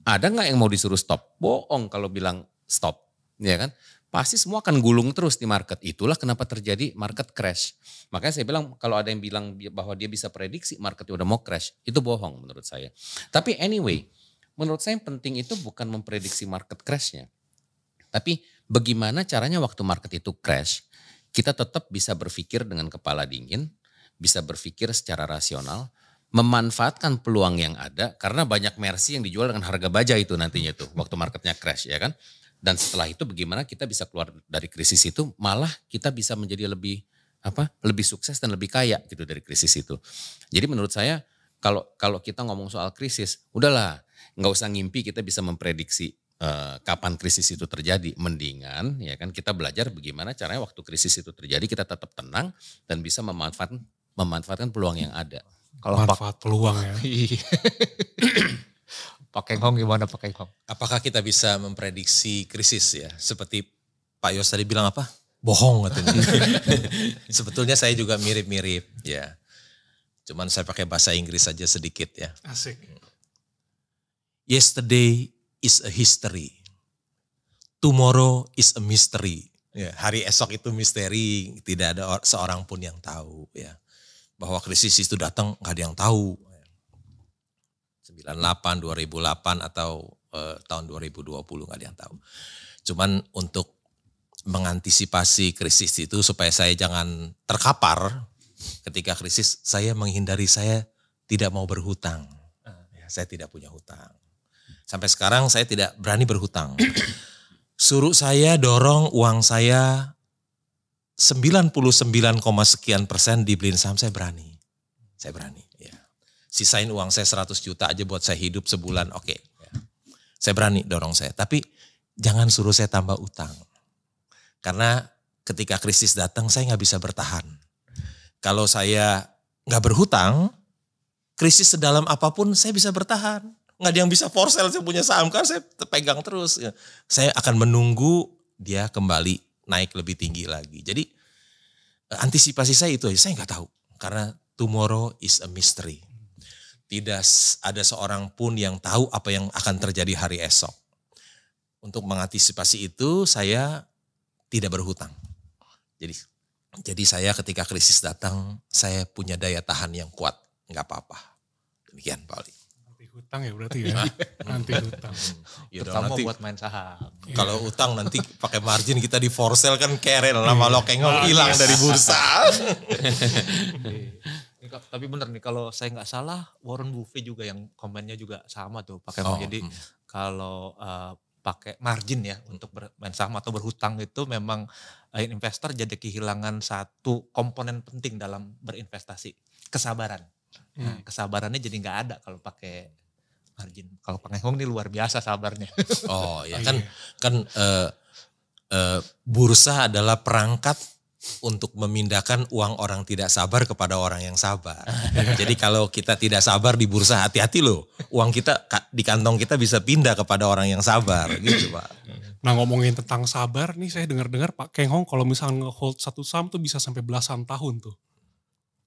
Ada nggak yang mau disuruh stop? Bohong kalau bilang stop, ya kan? Pasti semua akan gulung terus di market. Itulah kenapa terjadi market crash. Makanya saya bilang kalau ada yang bilang bahwa dia bisa prediksi market udah mau crash, itu bohong menurut saya. Tapi anyway, menurut saya yang penting itu bukan memprediksi market crashnya. Tapi bagaimana caranya waktu market itu crash, kita tetap bisa berpikir dengan kepala dingin, bisa berpikir secara rasional, memanfaatkan peluang yang ada karena banyak mercy yang dijual dengan harga baja itu nantinya tuh waktu marketnya crash ya kan. Dan setelah itu bagaimana kita bisa keluar dari krisis itu malah kita bisa menjadi lebih apa lebih sukses dan lebih kaya gitu dari krisis itu. Jadi menurut saya kalau kalau kita ngomong soal krisis, udahlah nggak usah ngimpi kita bisa memprediksi eh, kapan krisis itu terjadi. Mendingan ya kan kita belajar bagaimana caranya waktu krisis itu terjadi kita tetap tenang dan bisa memanfaatkan memanfaatkan peluang yang ada. Kalau manfaat pak, peluang ya. Iya. Pak Kenghong Hong gimana Pak Kenghong? Hong? Apakah kita bisa memprediksi krisis ya? Seperti Pak Yos tadi bilang apa? Bohong katanya. Sebetulnya saya juga mirip-mirip ya. Cuman saya pakai bahasa Inggris saja sedikit ya. Asik. Yesterday is a history. Tomorrow is a mystery. Ya, hari esok itu misteri, tidak ada seorang pun yang tahu ya bahwa krisis itu datang nggak ada yang tahu. 98, 2008 atau eh, tahun 2020 nggak ada yang tahu. Cuman untuk mengantisipasi krisis itu supaya saya jangan terkapar ketika krisis, saya menghindari saya tidak mau berhutang. Ya, saya tidak punya hutang. Sampai sekarang saya tidak berani berhutang. Suruh saya dorong uang saya 99, sekian persen dibeliin saham saya berani. Saya berani. Ya. Sisain uang saya 100 juta aja buat saya hidup sebulan. Oke. Okay. Ya. Saya berani dorong saya. Tapi jangan suruh saya tambah utang. Karena ketika krisis datang saya nggak bisa bertahan. Kalau saya nggak berhutang, krisis sedalam apapun saya bisa bertahan. Nggak ada yang bisa for sale saya punya saham kan saya pegang terus. Ya. Saya akan menunggu dia kembali naik lebih tinggi lagi. Jadi eh, antisipasi saya itu saya nggak tahu karena tomorrow is a mystery. Tidak ada seorang pun yang tahu apa yang akan terjadi hari esok. Untuk mengantisipasi itu saya tidak berhutang. Jadi jadi saya ketika krisis datang saya punya daya tahan yang kuat, nggak apa-apa. Demikian Pak Oli hutang ya berarti ya. Iya. nanti hutang. Ya, Terutama nanti, buat main saham. Iya. Kalau iya. utang nanti pakai margin kita di for kan keren lama iya. lo kengong oh, hilang dari bursa. Tapi bener nih kalau saya nggak salah Warren Buffett juga yang komennya juga sama tuh pakai oh, jadi hmm. kalau uh, pakai margin ya untuk bermain saham atau berhutang itu memang eh, investor jadi kehilangan satu komponen penting dalam berinvestasi kesabaran. Nah, hmm. kesabarannya jadi nggak ada kalau pakai Arjin kalau Pangehong ini luar biasa sabarnya oh ya kan iya. kan uh, uh, bursa adalah perangkat untuk memindahkan uang orang tidak sabar kepada orang yang sabar. Jadi kalau kita tidak sabar di bursa hati-hati loh. Uang kita di kantong kita bisa pindah kepada orang yang sabar gitu Pak. Nah ngomongin tentang sabar nih saya dengar-dengar Pak Keng Hong kalau misalnya nge-hold satu saham tuh bisa sampai belasan tahun tuh.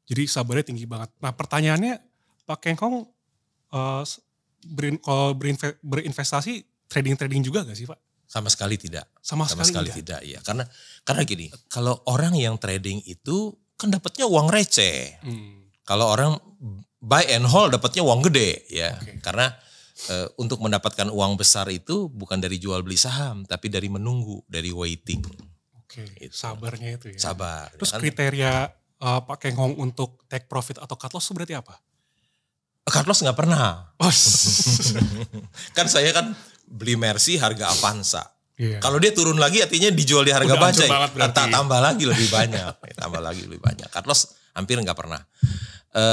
Jadi sabarnya tinggi banget. Nah pertanyaannya Pak Keng Hong uh, berin, kalau berin, berinvestasi trading-trading juga gak sih Pak? Sama sekali tidak. Sama, sama sekali, sekali tidak. ya karena karena gini, kalau orang yang trading itu kan dapatnya uang receh. Hmm. Kalau orang buy and hold dapatnya uang gede ya. Okay. Karena e, untuk mendapatkan uang besar itu bukan dari jual beli saham, tapi dari menunggu, dari waiting. Oke. Okay. Gitu. Sabarnya itu ya. Sabar. Terus ya kan, kriteria uh, Pak Keng Hong untuk take profit atau cut loss itu berarti apa? Carlos nggak pernah. Oh. kan saya kan beli Mercy harga Avanza. Yeah. Kalau dia turun lagi artinya dijual di harga bancai. Tambah lagi lebih banyak. Eh, tambah lagi lebih banyak. Carlos hampir nggak pernah. E,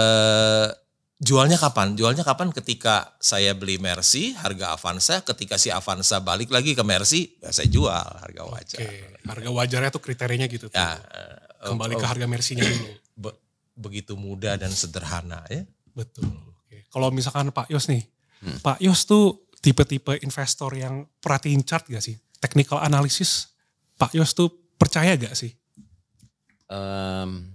jualnya kapan? Jualnya kapan ketika saya beli Mercy, harga Avanza, ketika si Avanza balik lagi ke Mercy, ya saya jual harga wajar. Okay. Harga wajarnya tuh kriterianya gitu. Tuh. Ya, Kembali oh, ke harga Mercy-nya dulu. Be begitu mudah dan sederhana ya. Betul. Kalau misalkan Pak Yos nih, hmm. Pak Yos tuh tipe-tipe investor yang perhatiin chart gak sih? Technical analysis, Pak Yos tuh percaya gak sih? Um,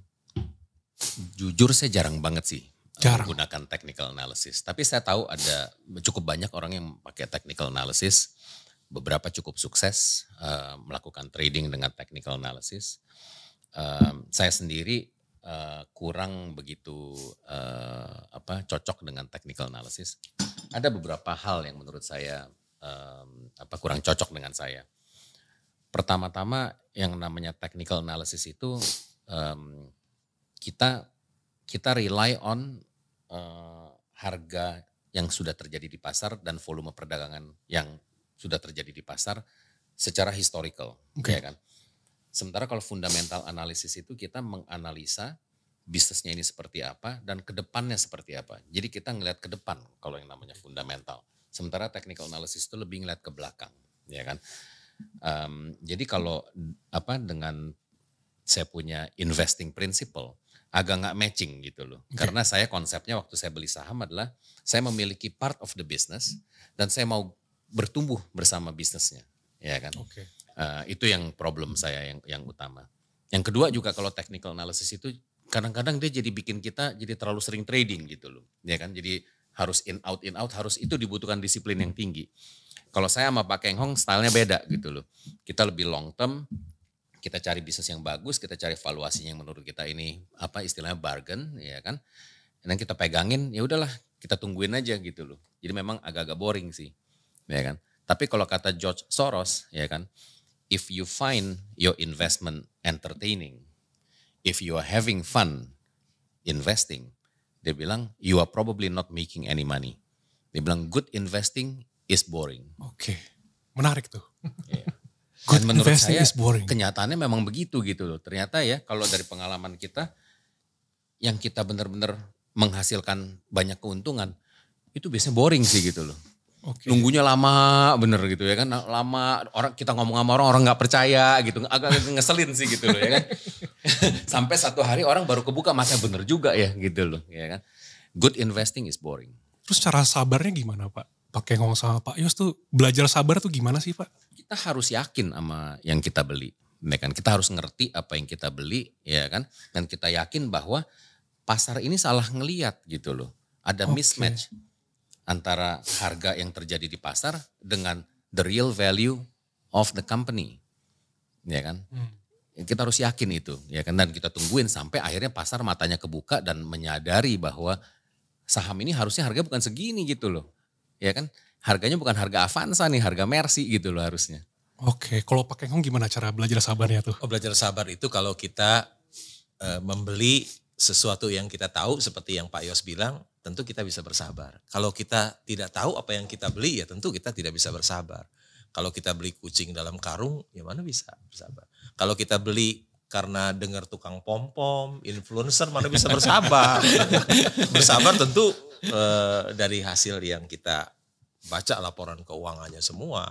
jujur saya jarang banget sih eh, jarang. menggunakan technical analysis. Tapi saya tahu ada cukup banyak orang yang pakai technical analysis. Beberapa cukup sukses uh, melakukan trading dengan technical analysis. Um, saya sendiri Eh, kurang begitu uh, apa cocok dengan technical analysis. Ada beberapa hal yang menurut saya um, apa kurang cocok dengan saya. Pertama-tama yang namanya technical analysis itu um, kita kita rely on uh, harga yang sudah terjadi di pasar dan volume perdagangan yang sudah terjadi di pasar secara historical, okay. ya kan? Sementara kalau fundamental analisis itu kita menganalisa bisnisnya ini seperti apa dan kedepannya seperti apa. Jadi kita ngelihat ke depan kalau yang namanya fundamental. Sementara technical analysis itu lebih ngelihat ke belakang, ya kan? Um, jadi kalau apa dengan saya punya investing principle agak nggak matching gitu loh. Okay. Karena saya konsepnya waktu saya beli saham adalah saya memiliki part of the business dan saya mau bertumbuh bersama bisnisnya, ya kan? Oke. Okay. Eh, itu yang problem saya yang yang utama. Yang kedua juga kalau technical analysis itu kadang-kadang dia jadi bikin kita jadi terlalu sering trading gitu loh. Ya kan? Jadi harus in out in out harus itu dibutuhkan disiplin yang tinggi. Kalau saya sama Pak Keng Hong stylenya beda gitu loh. Kita lebih long term, kita cari bisnis yang bagus, kita cari valuasinya yang menurut kita ini apa istilahnya bargain ya kan. Dan kita pegangin ya udahlah kita tungguin aja gitu loh. Jadi memang agak-agak boring sih. Ya kan? Tapi kalau kata George Soros ya kan, if you find your investment entertaining, if you are having fun investing, dia bilang you are probably not making any money. Dia bilang good investing is boring. Oke, okay. menarik tuh. Yeah. good Dan menurut investing saya, is boring. Kenyataannya memang begitu gitu loh. Ternyata ya kalau dari pengalaman kita, yang kita benar-benar menghasilkan banyak keuntungan, itu biasanya boring sih gitu loh. Okay. Nunggunya lama bener gitu ya kan. Lama orang kita ngomong sama orang orang nggak percaya gitu. Agak ngeselin sih gitu loh ya kan. Sampai satu hari orang baru kebuka mata bener juga ya gitu loh ya kan. Good investing is boring. Terus cara sabarnya gimana Pak? Pakai ngomong sama Pak Yos tuh belajar sabar tuh gimana sih Pak? Kita harus yakin sama yang kita beli. Ya kan kita harus ngerti apa yang kita beli ya kan dan kita yakin bahwa pasar ini salah ngeliat gitu loh ada okay. mismatch antara harga yang terjadi di pasar dengan the real value of the company. Ya kan? Hmm. Kita harus yakin itu, ya kan? Dan kita tungguin sampai akhirnya pasar matanya kebuka dan menyadari bahwa saham ini harusnya harga bukan segini gitu loh. Ya kan? Harganya bukan harga Avanza nih, harga Mercy gitu loh harusnya. Oke, kalau pakai kong gimana cara belajar sabarnya tuh? Oh, belajar sabar itu kalau kita uh, membeli sesuatu yang kita tahu seperti yang Pak Yos bilang, tentu kita bisa bersabar. Kalau kita tidak tahu apa yang kita beli, ya tentu kita tidak bisa bersabar. Kalau kita beli kucing dalam karung, ya mana bisa bersabar. Kalau kita beli karena dengar tukang pom pom, influencer mana bisa bersabar. bersabar tentu e, dari hasil yang kita baca laporan keuangannya semua,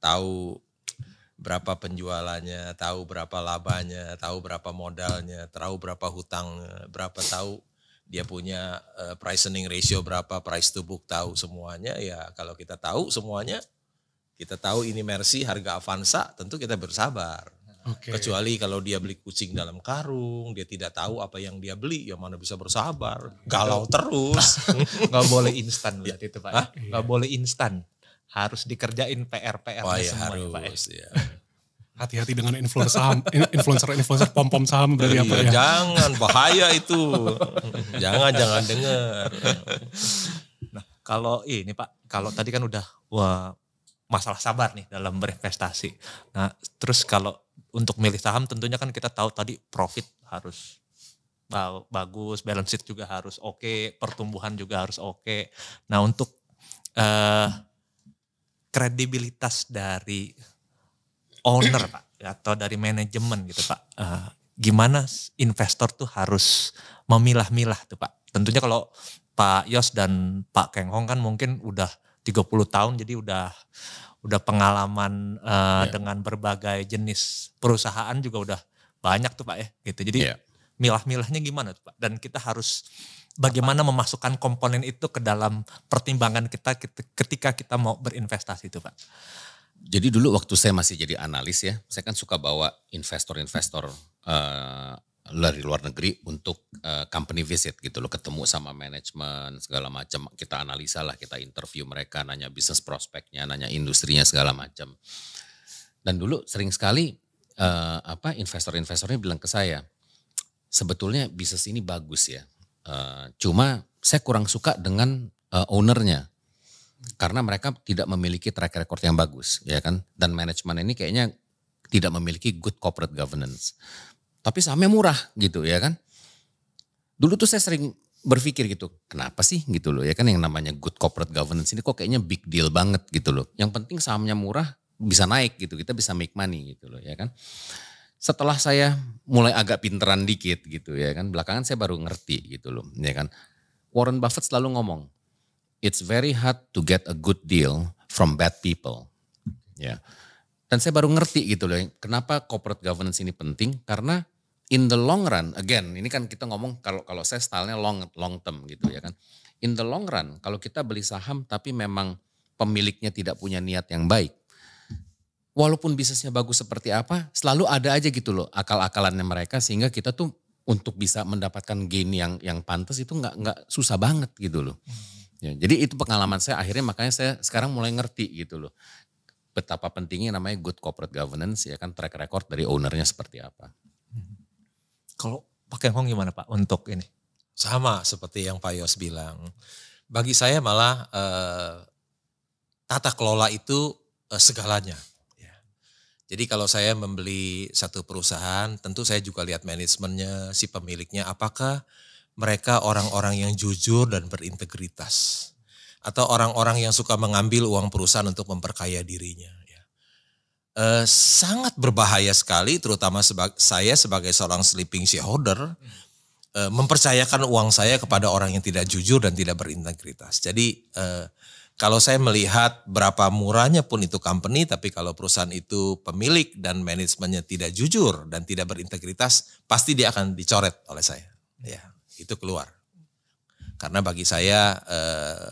tahu berapa penjualannya, tahu berapa labanya, tahu berapa modalnya, tahu berapa hutang, berapa tahu dia punya uh, pricing ratio berapa, price to book tahu semuanya. Ya kalau kita tahu semuanya, kita tahu ini Mercy harga Avanza, tentu kita bersabar. Okay. Kecuali kalau dia beli kucing dalam karung, dia tidak tahu apa yang dia beli, ya mana bisa bersabar. Galau terus. Nggak boleh instan ya. berarti itu Pak. Hah? Nggak boleh instan. Harus dikerjain PR-PR oh, ya, semua harus, Pak. Ya. Iya. hati-hati dengan influencer saham, influencer influencer pom pom saham berarti iya, apa ya? Jangan bahaya itu, jangan jangan dengar. Nah kalau ini Pak, kalau tadi kan udah wah masalah sabar nih dalam berinvestasi. Nah terus kalau untuk milih saham tentunya kan kita tahu tadi profit harus bagus, balance sheet juga harus oke, okay, pertumbuhan juga harus oke. Okay. Nah untuk uh, kredibilitas dari owner Pak atau dari manajemen gitu Pak. Uh, gimana investor tuh harus memilah-milah tuh Pak. Tentunya kalau Pak Yos dan Pak Keng Hong kan mungkin udah 30 tahun jadi udah udah pengalaman uh, eh, yeah. dengan berbagai jenis perusahaan juga udah banyak tuh Pak ya gitu. Jadi yeah. milah-milahnya gimana tuh Pak? Dan kita harus bagaimana memasukkan komponen itu ke dalam pertimbangan kita ketika kita mau berinvestasi itu Pak. Jadi dulu waktu saya masih jadi analis ya, saya kan suka bawa investor-investor uh, dari luar negeri untuk uh, company visit gitu loh ketemu sama manajemen segala macam kita analisa lah kita interview mereka nanya bisnis prospeknya nanya industrinya segala macam dan dulu sering sekali uh, apa investor-investornya bilang ke saya sebetulnya bisnis ini bagus ya uh, cuma saya kurang suka dengan uh, ownernya karena mereka tidak memiliki track record yang bagus ya kan dan manajemen ini kayaknya tidak memiliki good corporate governance tapi sahamnya murah gitu ya kan dulu tuh saya sering berpikir gitu kenapa sih gitu loh ya kan yang namanya good corporate governance ini kok kayaknya big deal banget gitu loh yang penting sahamnya murah bisa naik gitu kita bisa make money gitu loh ya kan setelah saya mulai agak pinteran dikit gitu ya kan belakangan saya baru ngerti gitu loh ya kan Warren Buffett selalu ngomong it's very hard to get a good deal from bad people. Ya. Yeah. Dan saya baru ngerti gitu loh, kenapa corporate governance ini penting? Karena in the long run, again, ini kan kita ngomong kalau kalau saya stylenya long long term gitu ya kan. In the long run, kalau kita beli saham tapi memang pemiliknya tidak punya niat yang baik, walaupun bisnisnya bagus seperti apa, selalu ada aja gitu loh akal-akalannya mereka sehingga kita tuh untuk bisa mendapatkan gain yang yang pantas itu nggak nggak susah banget gitu loh. Hmm Ya, jadi itu pengalaman saya akhirnya makanya saya sekarang mulai ngerti gitu loh. Betapa pentingnya namanya good corporate governance ya kan track record dari ownernya seperti apa. Kalau pakai Hong gimana Pak untuk ini? Sama seperti yang Pak Yos bilang. Bagi saya malah eh, tata kelola itu eh, segalanya. Ya. Jadi kalau saya membeli satu perusahaan, tentu saya juga lihat manajemennya, si pemiliknya, apakah mereka orang-orang yang jujur dan berintegritas atau orang-orang yang suka mengambil uang perusahaan untuk memperkaya dirinya. Ya. Eh, sangat berbahaya sekali, terutama saya sebagai seorang sleeping shareholder eh, mempercayakan uang saya kepada orang yang tidak jujur dan tidak berintegritas. Jadi eh, kalau saya melihat berapa murahnya pun itu company, tapi kalau perusahaan itu pemilik dan manajemennya tidak jujur dan tidak berintegritas, pasti dia akan dicoret oleh saya. Ya itu keluar. Karena bagi saya uh,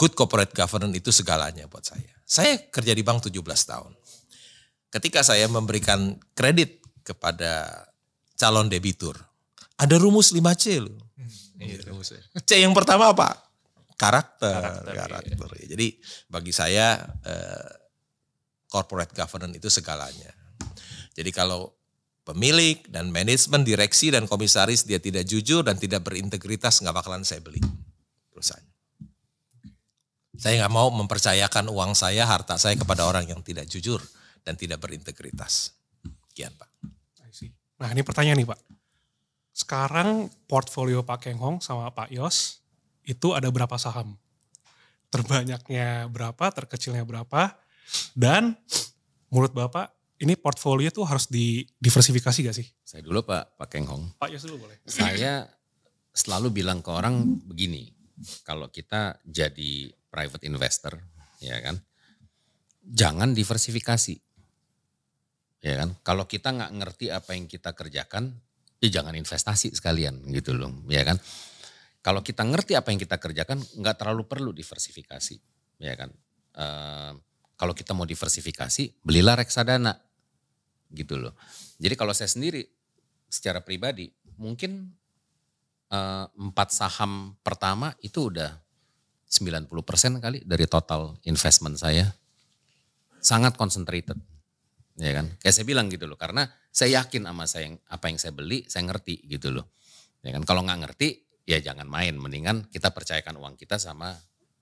good corporate governance itu segalanya buat saya. Saya kerja di bank 17 tahun. Ketika saya memberikan kredit kepada calon debitur, ada rumus 5C loh. Hmm. Iya, ya. C yang pertama apa? Karakter. Karakter. Iya. karakter. Iya. Jadi bagi saya eh, corporate governance itu segalanya. Jadi kalau pemilik dan manajemen direksi dan komisaris dia tidak jujur dan tidak berintegritas nggak bakalan saya beli perusahaan. Saya nggak mau mempercayakan uang saya, harta saya kepada orang yang tidak jujur dan tidak berintegritas. Kian Pak. Nah ini pertanyaan nih Pak. Sekarang portfolio Pak Kenghong sama Pak Yos itu ada berapa saham? Terbanyaknya berapa, terkecilnya berapa? Dan menurut Bapak ini portfolio tuh harus didiversifikasi gak sih? Saya dulu Pak, Pak Keng Hong. Pak Yos dulu boleh. Saya selalu bilang ke orang begini, kalau kita jadi private investor, ya kan, jangan diversifikasi. Ya kan, kalau kita nggak ngerti apa yang kita kerjakan, ya jangan investasi sekalian gitu loh, ya kan. Kalau kita ngerti apa yang kita kerjakan, nggak terlalu perlu diversifikasi, ya kan. Uh, kalau kita mau diversifikasi, belilah reksadana gitu loh. Jadi kalau saya sendiri secara pribadi mungkin eh, empat saham pertama itu udah 90% kali dari total investment saya sangat concentrated. Ya kan? Kayak saya bilang gitu loh karena saya yakin sama saya yang, apa yang saya beli, saya ngerti gitu loh. Ya kan? Kalau nggak ngerti ya jangan main, mendingan kita percayakan uang kita sama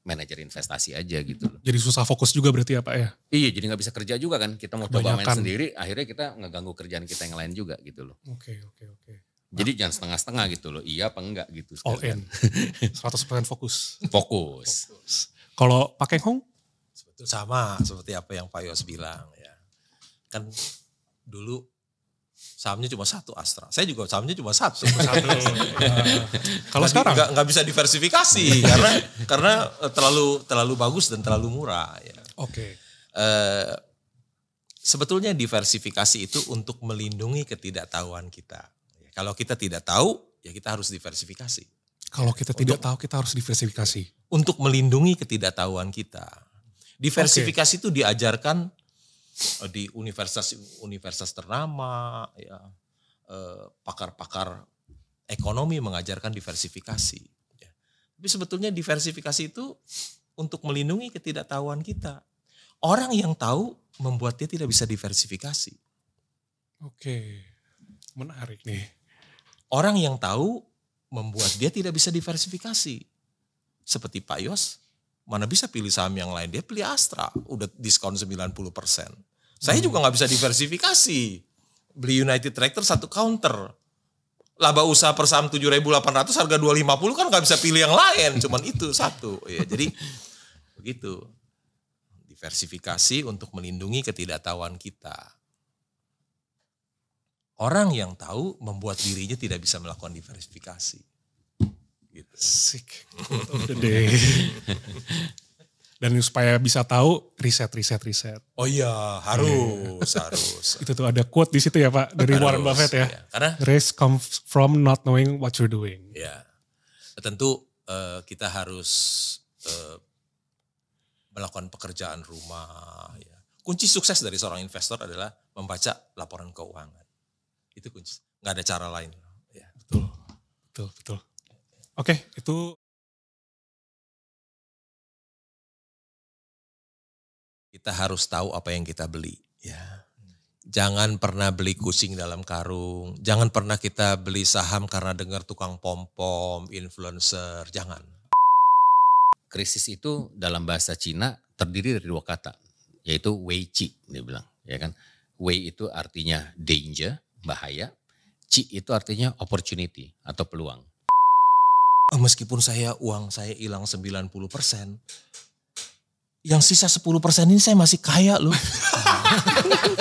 manajer investasi aja gitu loh. Jadi susah fokus juga berarti ya Pak ya? Iya jadi gak bisa kerja juga kan. Kita mau Kebanyakan. coba main sendiri akhirnya kita ngeganggu kerjaan kita yang lain juga gitu loh. Oke okay, oke okay, oke. Okay. Nah. Jadi jangan setengah-setengah gitu loh. Iya apa enggak gitu. Sekalian. All in. 100% fokus. Fokus. fokus. Kalau Pak Keng Hong? sama seperti apa yang Pak Yos bilang ya. Kan dulu sahamnya cuma satu Astra. Saya juga sahamnya cuma satu. satu. Iya. Kalau sekarang nggak nggak bisa diversifikasi iya. karena karena eh, terlalu terlalu bagus dan terlalu murah. Ya. Oke. Okay. Eh, sebetulnya diversifikasi itu untuk melindungi ketidaktahuan kita. Ya, kalau kita tidak tahu, ya kita harus diversifikasi. Kalau kita tidak untuk, tahu, kita harus diversifikasi. Untuk melindungi ketidaktahuan kita. Diversifikasi okay. itu diajarkan Eh, di universitas universitas ternama ya eh, pakar-pakar ekonomi mengajarkan diversifikasi ya. tapi sebetulnya diversifikasi itu untuk melindungi ketidaktahuan kita orang yang tahu membuat dia tidak bisa diversifikasi oke menarik nih orang yang tahu membuat dia tidak bisa diversifikasi seperti Pak Yos Mana bisa pilih saham yang lain? Dia pilih Astra, udah diskon 90%. Saya hmm. juga nggak bisa diversifikasi. Beli United Tractor satu counter. Laba usaha per saham 7.800 harga 250 kan nggak bisa pilih yang lain, cuman itu satu. Ya, jadi begitu. Diversifikasi untuk melindungi ketidaktahuan kita. Orang yang tahu membuat dirinya tidak bisa melakukan diversifikasi. Gitu. Sick. Dan supaya bisa tahu riset riset riset. Oh iya, harus yeah. harus. Itu tuh ada quote di situ ya Pak dari harus, Warren Buffett ya. ya. Karena risk comes from not knowing what you're doing. Ya. Tentu uh, kita harus uh, melakukan pekerjaan rumah ya. Kunci sukses dari seorang investor adalah membaca laporan keuangan. Itu kunci. Gak ada cara lain. Ya. Betul. Betul, betul. Oke, okay, itu kita harus tahu apa yang kita beli. Ya. Jangan pernah beli kucing dalam karung. Jangan pernah kita beli saham karena dengar tukang pom-pom, influencer. Jangan. Krisis itu dalam bahasa Cina terdiri dari dua kata, yaitu wei qi, dia bilang, ya kan? Wei itu artinya danger, bahaya. Qi itu artinya opportunity atau peluang. Eh, meskipun saya uang saya hilang 90 persen, yang sisa 10 persen ini saya masih kaya loh.